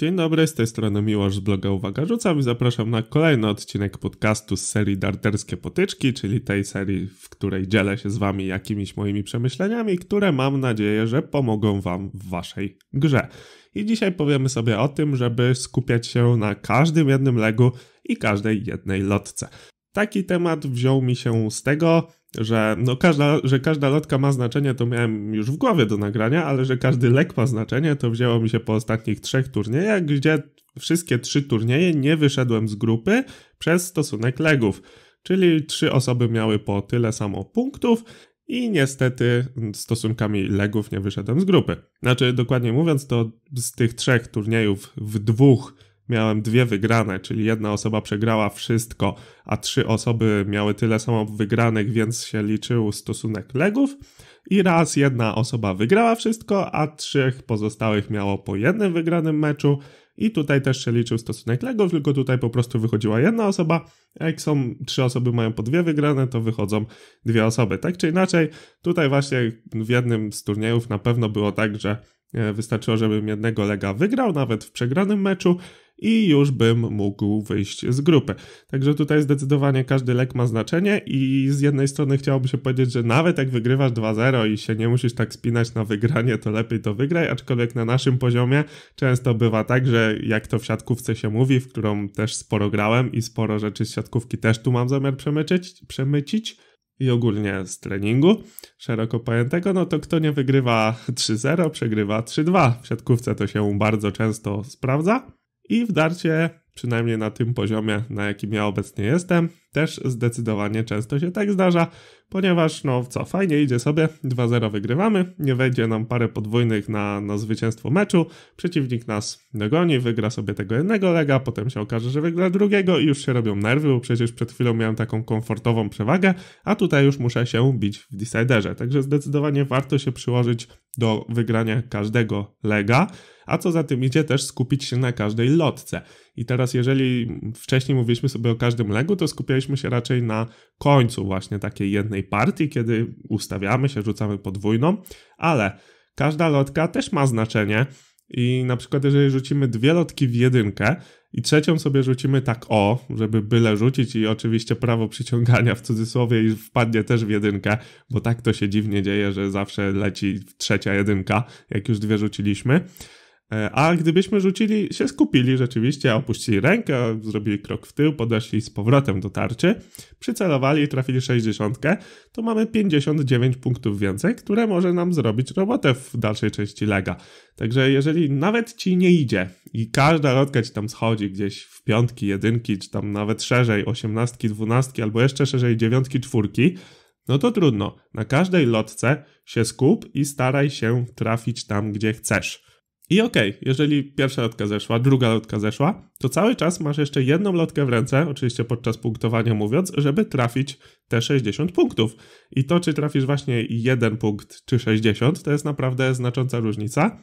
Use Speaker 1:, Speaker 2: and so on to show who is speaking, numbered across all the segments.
Speaker 1: Dzień dobry, z tej strony Miłosz z bloga Uwaga Rzucam i zapraszam na kolejny odcinek podcastu z serii Darterskie Potyczki, czyli tej serii, w której dzielę się z wami jakimiś moimi przemyśleniami, które mam nadzieję, że pomogą wam w waszej grze. I dzisiaj powiemy sobie o tym, żeby skupiać się na każdym jednym legu i każdej jednej lotce. Taki temat wziął mi się z tego, że, no każda, że każda lotka ma znaczenie, to miałem już w głowie do nagrania, ale że każdy lek ma znaczenie, to wzięło mi się po ostatnich trzech turniejach, gdzie wszystkie trzy turnieje nie wyszedłem z grupy przez stosunek legów. Czyli trzy osoby miały po tyle samo punktów i niestety stosunkami legów nie wyszedłem z grupy. Znaczy, dokładnie mówiąc, to z tych trzech turniejów w dwóch miałem dwie wygrane, czyli jedna osoba przegrała wszystko, a trzy osoby miały tyle samo wygranych, więc się liczył stosunek legów. I raz jedna osoba wygrała wszystko, a trzech pozostałych miało po jednym wygranym meczu. I tutaj też się liczył stosunek legów, tylko tutaj po prostu wychodziła jedna osoba. Jak są trzy osoby, mają po dwie wygrane, to wychodzą dwie osoby. Tak czy inaczej, tutaj właśnie w jednym z turniejów na pewno było tak, że e, wystarczyło, żebym jednego lega wygrał, nawet w przegranym meczu i już bym mógł wyjść z grupy. Także tutaj zdecydowanie każdy lek ma znaczenie i z jednej strony chciałoby się powiedzieć, że nawet jak wygrywasz 2-0 i się nie musisz tak spinać na wygranie, to lepiej to wygraj, aczkolwiek na naszym poziomie często bywa tak, że jak to w siatkówce się mówi, w którą też sporo grałem i sporo rzeczy z siatkówki też tu mam zamiar przemycić, przemycić i ogólnie z treningu szeroko pojętego, no to kto nie wygrywa 3-0, przegrywa 3-2. W siatkówce to się bardzo często sprawdza i wdarcie, przynajmniej na tym poziomie, na jakim ja obecnie jestem, też zdecydowanie często się tak zdarza, ponieważ no co, fajnie idzie sobie, 2-0 wygrywamy, nie wejdzie nam parę podwójnych na, na zwycięstwo meczu, przeciwnik nas dogoni, wygra sobie tego jednego lega, potem się okaże, że wygra drugiego i już się robią nerwy, bo przecież przed chwilą miałem taką komfortową przewagę, a tutaj już muszę się bić w deciderze, także zdecydowanie warto się przyłożyć do wygrania każdego lega, a co za tym idzie też skupić się na każdej lotce. I teraz jeżeli wcześniej mówiliśmy sobie o każdym legu, to skupialiśmy się raczej na końcu właśnie takiej jednej partii, kiedy ustawiamy się, rzucamy podwójną, ale każda lotka też ma znaczenie i na przykład jeżeli rzucimy dwie lotki w jedynkę i trzecią sobie rzucimy tak o, żeby byle rzucić i oczywiście prawo przyciągania w cudzysłowie i wpadnie też w jedynkę, bo tak to się dziwnie dzieje, że zawsze leci trzecia jedynka, jak już dwie rzuciliśmy, E, a gdybyśmy rzucili, się skupili rzeczywiście, opuścili rękę, zrobili krok w tył, podeszli z powrotem do tarczy, przycelowali i trafili 60, to mamy 59 punktów więcej, które może nam zrobić robotę w dalszej części lega. Także jeżeli nawet ci nie idzie i każda lotka ci tam schodzi gdzieś w piątki, jedynki, czy tam nawet szerzej, osiemnastki, dwunastki, albo jeszcze szerzej dziewiątki, czwórki, no to trudno. Na każdej lotce się skup i staraj się trafić tam, gdzie chcesz. I okej, okay, jeżeli pierwsza lotka zeszła, druga lotka zeszła, to cały czas masz jeszcze jedną lotkę w ręce, oczywiście podczas punktowania mówiąc, żeby trafić te 60 punktów. I to, czy trafisz właśnie jeden punkt czy 60, to jest naprawdę znacząca różnica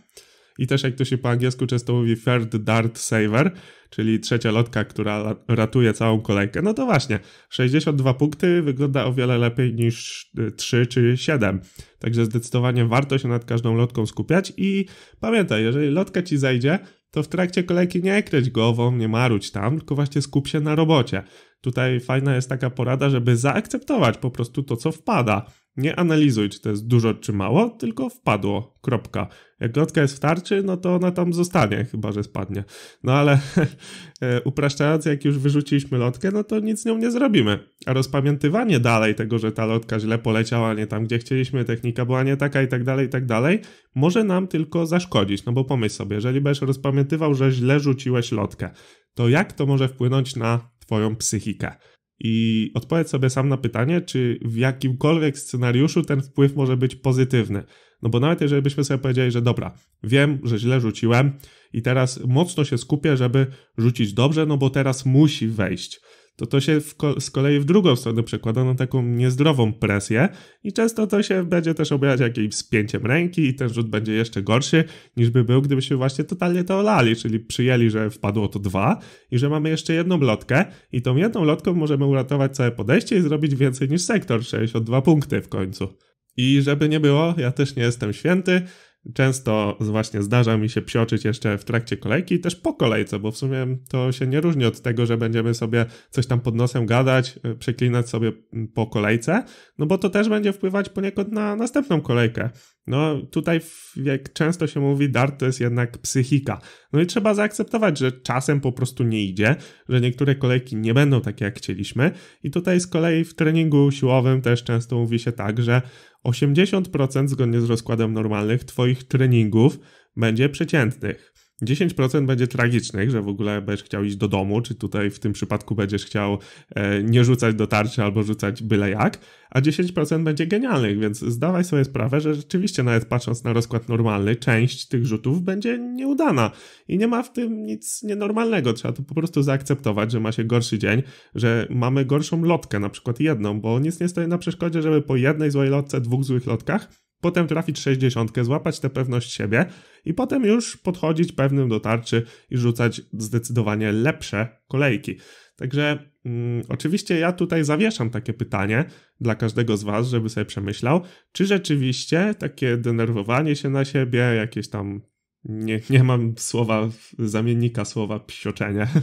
Speaker 1: i też jak to się po angielsku często mówi third dart saver, czyli trzecia lotka, która ratuje całą kolejkę. No to właśnie, 62 punkty wygląda o wiele lepiej niż 3 y, czy 7. Także zdecydowanie warto się nad każdą lotką skupiać i pamiętaj, jeżeli lotka ci zajdzie, to w trakcie kolejki nie kręć głową, nie maruć tam, tylko właśnie skup się na robocie. Tutaj fajna jest taka porada, żeby zaakceptować po prostu to, co wpada. Nie analizuj, czy to jest dużo, czy mało, tylko wpadło. Kropka. Jak lotka jest w tarczy, no to ona tam zostanie, chyba że spadnie. No ale e, upraszczając, jak już wyrzuciliśmy lotkę, no to nic z nią nie zrobimy. A rozpamiętywanie dalej tego, że ta lotka źle poleciała, nie tam, gdzie chcieliśmy, technika była nie taka i tak dalej, i tak dalej, może nam tylko zaszkodzić. No bo pomyśl sobie, jeżeli będziesz rozpamiętywał, że źle rzuciłeś lotkę, to jak to może wpłynąć na swoją psychikę. I odpowiedz sobie sam na pytanie, czy w jakimkolwiek scenariuszu ten wpływ może być pozytywny. No bo nawet jeżeli byśmy sobie powiedzieli, że dobra, wiem, że źle rzuciłem i teraz mocno się skupię, żeby rzucić dobrze, no bo teraz musi wejść to to się ko z kolei w drugą stronę przekłada na taką niezdrową presję i często to się będzie też objawiać jakimś spięciem ręki i ten rzut będzie jeszcze gorszy niż by był, gdybyśmy właśnie totalnie to olali, czyli przyjęli, że wpadło to dwa i że mamy jeszcze jedną lotkę i tą jedną lotką możemy uratować całe podejście i zrobić więcej niż sektor, 62 punkty w końcu. I żeby nie było, ja też nie jestem święty, Często właśnie zdarza mi się psioczyć jeszcze w trakcie kolejki i też po kolejce, bo w sumie to się nie różni od tego, że będziemy sobie coś tam pod nosem gadać, y, przeklinać sobie mm, po kolejce, no bo to też będzie wpływać poniekąd na następną kolejkę. No tutaj, jak często się mówi, dart to jest jednak psychika. No i trzeba zaakceptować, że czasem po prostu nie idzie, że niektóre kolejki nie będą takie jak chcieliśmy. I tutaj z kolei w treningu siłowym też często mówi się tak, że 80% zgodnie z rozkładem normalnych Twoich treningów będzie przeciętnych. 10% będzie tragicznych, że w ogóle będziesz chciał iść do domu, czy tutaj w tym przypadku będziesz chciał e, nie rzucać do tarczy albo rzucać byle jak, a 10% będzie genialnych, więc zdawaj sobie sprawę, że rzeczywiście nawet patrząc na rozkład normalny, część tych rzutów będzie nieudana i nie ma w tym nic nienormalnego. Trzeba to po prostu zaakceptować, że ma się gorszy dzień, że mamy gorszą lotkę, na przykład jedną, bo nic nie stoi na przeszkodzie, żeby po jednej złej lotce, dwóch złych lotkach potem trafić 60, złapać tę pewność siebie i potem już podchodzić pewnym do tarczy i rzucać zdecydowanie lepsze kolejki. Także mm, oczywiście ja tutaj zawieszam takie pytanie dla każdego z Was, żeby sobie przemyślał, czy rzeczywiście takie denerwowanie się na siebie, jakieś tam nie, nie mam słowa, zamiennika słowa psioczenie,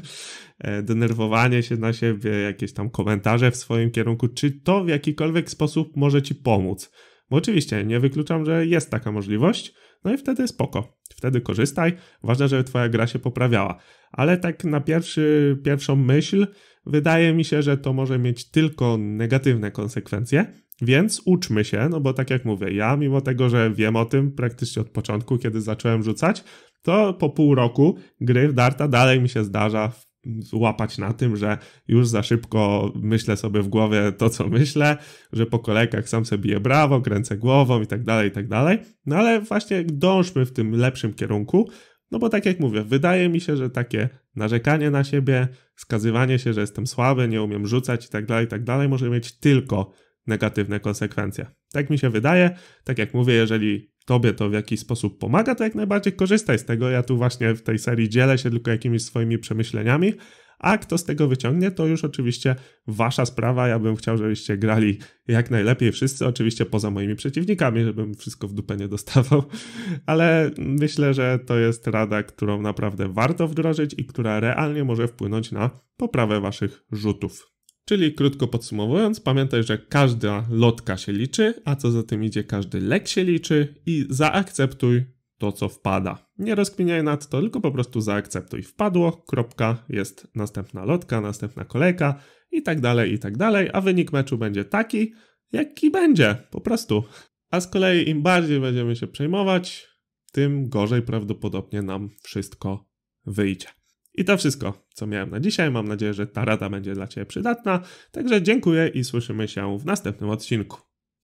Speaker 1: e, denerwowanie się na siebie, jakieś tam komentarze w swoim kierunku, czy to w jakikolwiek sposób może Ci pomóc? Bo oczywiście, nie wykluczam, że jest taka możliwość, no i wtedy spoko, wtedy korzystaj. Ważne, żeby twoja gra się poprawiała. Ale tak na pierwszy, pierwszą myśl wydaje mi się, że to może mieć tylko negatywne konsekwencje, więc uczmy się, no bo tak jak mówię, ja mimo tego, że wiem o tym praktycznie od początku, kiedy zacząłem rzucać, to po pół roku gry w Darta dalej mi się zdarza w łapać na tym, że już za szybko myślę sobie w głowie to, co myślę, że po kolejkach sam sobie biję brawo, kręcę głową i tak dalej, i tak dalej. No ale właśnie dążmy w tym lepszym kierunku, no bo tak jak mówię, wydaje mi się, że takie narzekanie na siebie, skazywanie się, że jestem słaby, nie umiem rzucać i tak dalej, i tak dalej, może mieć tylko negatywne konsekwencje. Tak mi się wydaje. Tak jak mówię, jeżeli tobie to w jakiś sposób pomaga, to jak najbardziej korzystaj z tego. Ja tu właśnie w tej serii dzielę się tylko jakimiś swoimi przemyśleniami, a kto z tego wyciągnie, to już oczywiście wasza sprawa. Ja bym chciał, żebyście grali jak najlepiej wszyscy, oczywiście poza moimi przeciwnikami, żebym wszystko w dupę nie dostawał, ale myślę, że to jest rada, którą naprawdę warto wdrożyć i która realnie może wpłynąć na poprawę waszych rzutów. Czyli krótko podsumowując, pamiętaj, że każda lotka się liczy, a co za tym idzie, każdy lek się liczy i zaakceptuj to, co wpada. Nie rozkminiaj nad to, tylko po prostu zaakceptuj. Wpadło, kropka, jest następna lotka, następna kolejka i tak dalej, i tak dalej, a wynik meczu będzie taki, jaki będzie, po prostu. A z kolei im bardziej będziemy się przejmować, tym gorzej prawdopodobnie nam wszystko wyjdzie. I to wszystko, co miałem na dzisiaj. Mam nadzieję, że ta rada będzie dla Ciebie przydatna. Także dziękuję i słyszymy się w następnym odcinku.